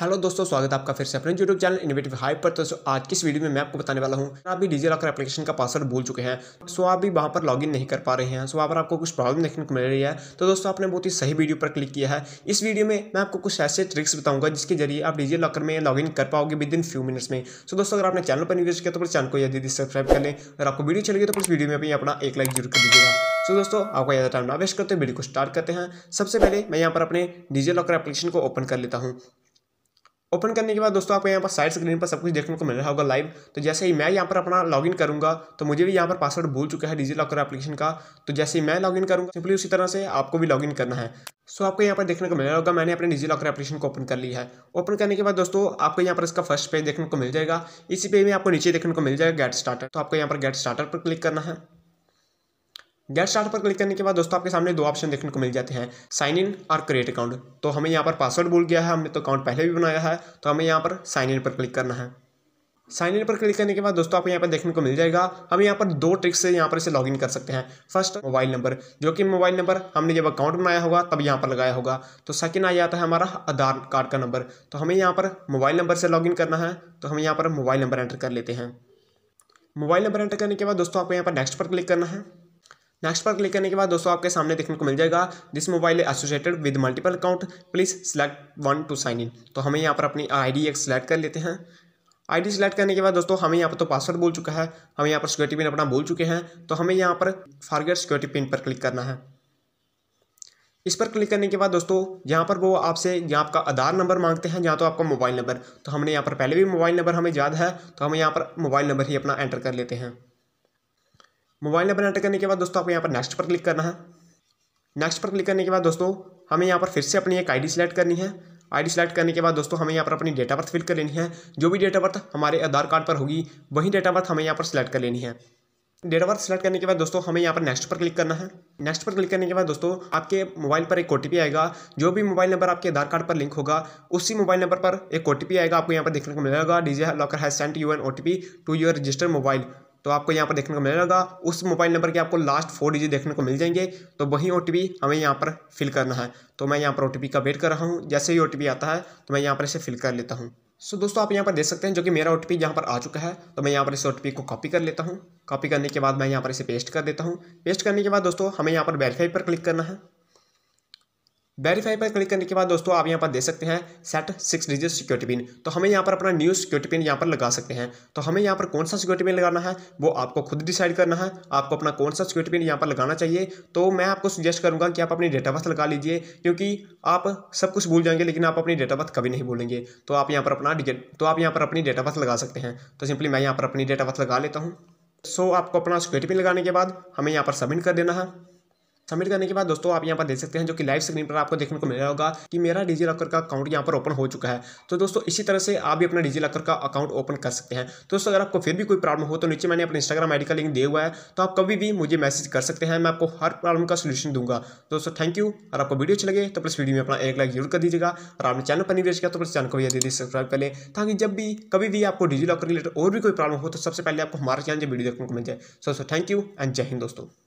hello दोस्तों स्वागत है आपका फिर से अपने यूट्यूब चैनल इनोवेटिव हाइप पर तो आज किस वीडियो में मैं आपको बताने वाला हूँ आप भी डिजी लॉकर एप्लीकेशन का पासवर्ड भूल चुके हैं सो आप भी वहाँ पर लॉगिन नहीं कर पा रहे हैं सो वहाँ पर आपको कुछ प्रॉब्लम देखने को मिल रही है तो दोस्तों आपने बहुत ही सही वीडियो पर क्लिक किया है इस वीडियो में मैं आपको कुछ ऐसे ट्रिक्स बताऊंगा जिसके जरिए आप डिजी लॉकर में इन कर पाओगे विद इन फ्यू मिनट्स में सो दोस्तों अगर आपने चैनल पर निवेश किया तो फिर चैनल को यदि सब्सक्राइब कर लें अगर आपको वीडियो चलेगी तो इस वीडियो में भी अपना एक लाइक जरूर कर दीजिएगा सो so, दोस्तों आपका ज़्यादा टाइम ना वेस्ट करते वीडियो को स्टार्ट करते हैं सबसे पहले मैं यहाँ पर अपने डिजी लॉकर एप्लीकेशन को ओपन कर लेता हूँ ओपन करने के बाद दोस्तों आपको यहाँ पर साइड स्क्रीन पर सब कुछ देखने को मिल रहा होगा लाइव तो जैसे ही मैं यहाँ पर अपना लॉगिन करूँगा तो मुझे भी यहाँ पर पासवर्ड भूल चुका है डिजी लॉकर एप्लीकेशन का तो जैसे ही मैं लॉगिन करूँगा सिंपली उसी तरह से आपको भी लॉगिन करना है सो आपको यहाँ पर देखने को मिल रहा होगा मैंने अपने डिजी लॉकर एप्लीकेशन को ओपन कर लिया है ओपन करने के बाद दोस्तों आपको यहाँ पर इसका फर्स्ट पेज देखने को मिल जाएगा इसी पेज में आपको नीचे देखने को मिल जाएगा गेट स्टार्टर तो आपको यहाँ पर गेट स्टार्टर पर क्लिक करना है गेट स्टार्ट पर क्लिक करने के बाद दोस्तों आपके सामने दो ऑप्शन देखने को मिल जाते हैं साइन इन और क्रिएट अकाउंट तो हमें यहाँ पर पासवर्ड भूल गया है हमने तो अकाउंट पहले भी बनाया है तो हमें यहाँ पर साइन इन पर क्लिक करना है साइन इन पर क्लिक करने के बाद दोस्तों आपको यहाँ पर देखने को मिल जाएगा हम यहाँ पर दो ट्रिक्स से यहाँ पर इसे लॉगिन कर सकते हैं फर्स्ट मोबाइल नंबर जो कि मोबाइल नंबर हमने जब अकाउंट बनाया होगा तब यहाँ पर लगाया होगा तो सेकंड आ जाता है हमारा आधार कार्ड का नंबर तो हमें यहाँ पर मोबाइल नंबर से लॉगिन करना है तो हम यहाँ पर मोबाइल नंबर एंटर कर लेते हैं मोबाइल नंबर एंटर करने के बाद दोस्तों आपको यहाँ पर नेक्स्ट पर क्लिक करना है नेक्स्ट पर क्लिक करने के बाद दोस्तों आपके सामने देखने को मिल जाएगा this mobile associated with multiple account please select one to sign in तो हमें यहाँ पर अपनी आई डी एक सिलेक्ट कर लेते हैं आई डी सिलेक्ट करने के बाद दोस्तों हमें यहाँ पर तो पासवर्ड बोल चुका है हमें यहाँ पर सिक्योरिटी पिन अपना बोल चुके हैं तो हमें यहाँ पर फारगेट सिक्योरिटी पिन पर क्लिक करना है इस पर क्लिक करने के बाद दोस्तों यहाँ पर वो आपसे यहाँ आपका आधार नंबर मांगते हैं या तो आपका मोबाइल नंबर तो हमने यहाँ पर पहले भी मोबाइल नंबर हमें याद है तो हम यहाँ पर मोबाइल नंबर ही अपना एंटर कर लेते हैं मोबाइल नंबर एंटर करने के बाद दोस्तों आपको यहाँ पर नेक्स्ट पर क्लिक करना है नेक्स्ट पर क्लिक करने के बाद दोस्तों हमें यहाँ पर फिर से अपनी एक आईडी सेलेक्ट करनी है आईडी सेलेक्ट करने के बाद दोस्तों हमें यहाँ पर अपनी डेटा बर्थ फिल कर लेनी है जो भी डेटा बर्थ हमारे आधार कार्ड पर होगी वही डेटा बर्थ हमें यहाँ पर सिलेक्ट कर लेनी है डेटा बर्थ सेलेक्ट करने के बाद दोस्तों हमें यहाँ पर नेक्स्ट पर क्लिक करना है नेक्स्ट पर क्लिक करने के बाद दोस्तों आपके मोबाइल पर एक ओ आएगा जो भी मोबाइल नंबर आपके आधार कार्ड पर लिंक होगा उसी मोबाइल नंबर पर एक ओ आएगा आपको यहाँ पर देखने को मिलेगा DigiLocker has sent you an O to your register mobile तो आपको यहाँ पर देखने को मिलेगा उस मोबाइल नंबर के आपको लास्ट फोर डिजिट देखने को मिल जाएंगे तो वही ओ हमें यहाँ पर फिल करना है तो मैं यहाँ पर ओ का वेट कर रहा हूँ जैसे ही ओ आता है तो मैं यहाँ पर इसे फिल कर लेता हूँ सो so, दोस्तों आप यहाँ पर देख सकते हैं जो कि मेरा ओ टी यहाँ पर आ चुका है तो मैं यहाँ पर इस ओ को कॉपी कर लेता हूँ कॉपी करने के बाद मैं यहाँ पर इसे पेस्ट कर देता हूँ पेस्ट करने के बाद दोस्तों हमें यहाँ पर वेरीफाई पर क्लिक करना है वेरीफाई पर क्लिक करने के बाद दोस्तों आप यहाँ पर दे सकते हैं set six digit security pin तो हमें यहाँ पर अपना न्यू सिक्योरिटी पिन यहाँ पर लगा सकते हैं तो हमें यहाँ पर कौन सा सिक्योरिटी पिन लगाना है वो आपको खुद डिसाइड करना है आपको अपना कौन सा सिक्योरिटी पिन यहाँ पर लगाना चाहिए तो मैं आपको सजेस्ट करूँगा कि आप अपनी डेट ऑफ बर्थ लगा लीजिए क्योंकि आप सब कुछ भूल जाएंगे लेकिन आप अपनी डेट ऑफ बर्थ कभी नहीं भूलेंगे तो आप यहाँ पर अपना तो आप यहाँ पर अपनी डेट ऑफ बर्थ लगा सकते हैं तो सिंपली मैं यहाँ पर अपनी डेट ऑफ बर्थ लगा लेता हूँ सो आपको अपना सिक्योरिटी पिन लगाने के बाद हमें यहाँ पर सबमिट कर देना है सबमिट करने के बाद दोस्तों आप यहाँ पर देख सकते हैं जो कि लाइव स्क्रीन पर आपको देखने को मिल रहा होगा कि मेरा डिजी लॉकर का अकाउंट यहाँ पर ओपन हो चुका है तो दोस्तों इसी तरह से आप भी अपना डिजी लॉकर का अकाउंट ओपन कर सकते हैं तो दोस्तों अगर आपको फिर भी कोई प्रॉब्लम हो तो नीचे मैंने अपने इंस्टाग्राम आई का लिंक दिया हुआ है तो आप कभी भी मुझे मैसेज कर सकते हैं मैं आपको हर प्रॉब्लम का सोल्यूशन दूंगा दोस्तों थैंक यू और आपको वीडियो अच्छी लगे तो प्लस वीडियो में अपना एक लाइक जरूर कर दीजिएगा और आपने चैनल पर निवेश किया तो प्लस चैनल को भी दीजिए सब्सक्राइब कर लें ताकि जब भी कभी भी आपको डिजी लॉकर रिलेटेड और भी कोई प्रॉब्लम हो तो सबसे पहले आपको हमारे चैनल से वीडियो देखने को मिल जाए सो थैंक यू एंड जय हिंद दोस्तों